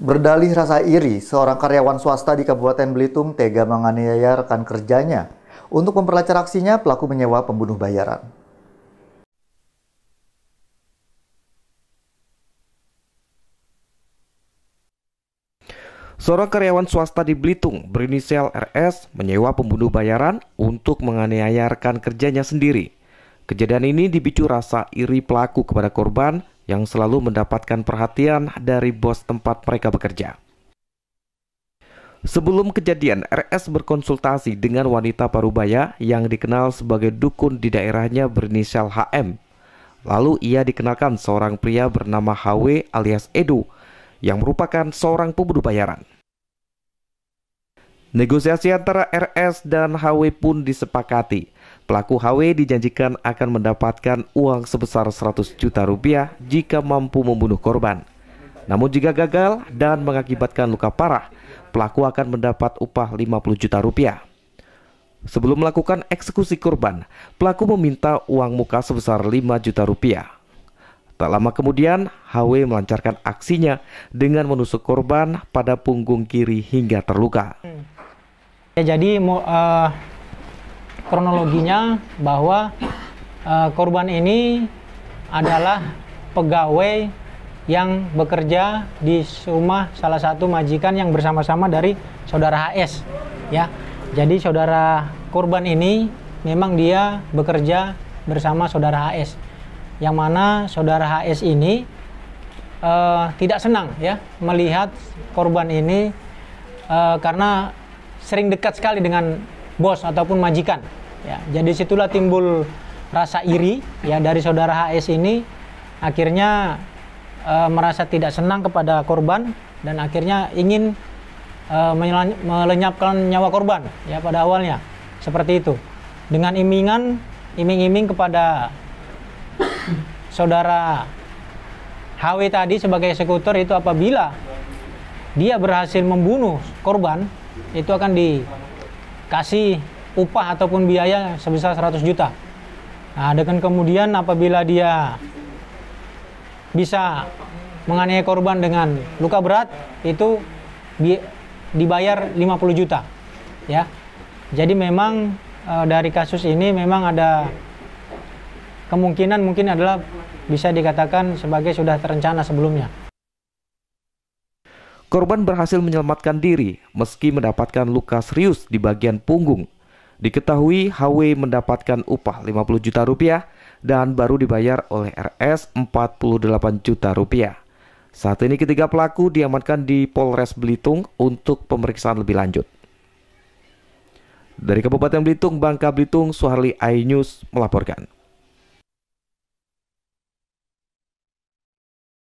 Berdalih rasa iri, seorang karyawan swasta di Kabupaten Belitung tega menganiaya rekan kerjanya. Untuk memperlancar aksinya, pelaku menyewa pembunuh bayaran. Seorang karyawan swasta di Belitung berinisial RS menyewa pembunuh bayaran untuk menganiaya rekan kerjanya sendiri. Kejadian ini dipicu rasa iri pelaku kepada korban yang selalu mendapatkan perhatian dari bos tempat mereka bekerja. Sebelum kejadian, RS berkonsultasi dengan wanita Parubaya yang dikenal sebagai dukun di daerahnya berinisial HM. Lalu ia dikenalkan seorang pria bernama HW alias Edo yang merupakan seorang pembunuh bayaran. Negosiasi antara RS dan HW pun disepakati. Pelaku HW dijanjikan akan mendapatkan uang sebesar 100 juta rupiah jika mampu membunuh korban. Namun jika gagal dan mengakibatkan luka parah, pelaku akan mendapat upah 50 juta rupiah. Sebelum melakukan eksekusi korban, pelaku meminta uang muka sebesar 5 juta rupiah. Tak lama kemudian, HW melancarkan aksinya dengan menusuk korban pada punggung kiri hingga terluka. Hmm. Ya, jadi uh, kronologinya bahwa uh, korban ini adalah pegawai yang bekerja di rumah salah satu majikan yang bersama-sama dari saudara HS ya. Jadi saudara korban ini memang dia bekerja bersama saudara HS. Yang mana saudara HS ini uh, tidak senang ya melihat korban ini uh, karena sering dekat sekali dengan bos ataupun majikan. Ya, jadi situlah timbul rasa iri ya dari saudara HS ini akhirnya e, merasa tidak senang kepada korban dan akhirnya ingin e, melenyapkan nyawa korban ya pada awalnya seperti itu dengan imingan iming-iming kepada saudara HW tadi sebagai eksekutor itu apabila dia berhasil membunuh korban itu akan dikasih upah ataupun biaya sebesar 100 juta. Nah, dengan kemudian apabila dia bisa menganiaya korban dengan luka berat itu dibayar 50 juta. Ya. Jadi memang e, dari kasus ini memang ada kemungkinan mungkin adalah bisa dikatakan sebagai sudah terencana sebelumnya. Korban berhasil menyelamatkan diri meski mendapatkan luka serius di bagian punggung. Diketahui HW mendapatkan upah 50 juta rupiah dan baru dibayar oleh RS 48 juta rupiah. Saat ini ketiga pelaku diamankan di Polres Belitung untuk pemeriksaan lebih lanjut. Dari Kabupaten Belitung, Bangka Belitung, Suharli Ainus melaporkan.